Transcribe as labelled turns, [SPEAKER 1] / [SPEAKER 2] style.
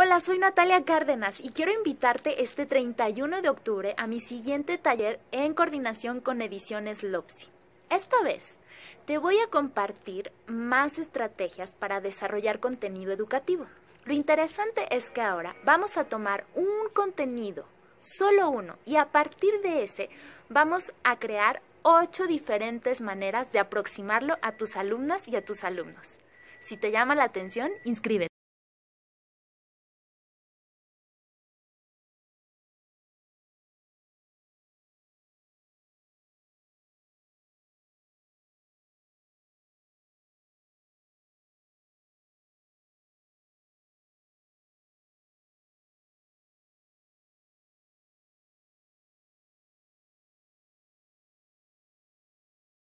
[SPEAKER 1] Hola, soy Natalia Cárdenas y quiero invitarte este 31 de octubre a mi siguiente taller en coordinación con Ediciones Lopsi. Esta vez te voy a compartir más estrategias para desarrollar contenido educativo. Lo interesante es que ahora vamos a tomar un contenido, solo uno, y a partir de ese vamos a crear ocho diferentes maneras de aproximarlo a tus alumnas y a tus alumnos. Si te llama la atención, inscríbete.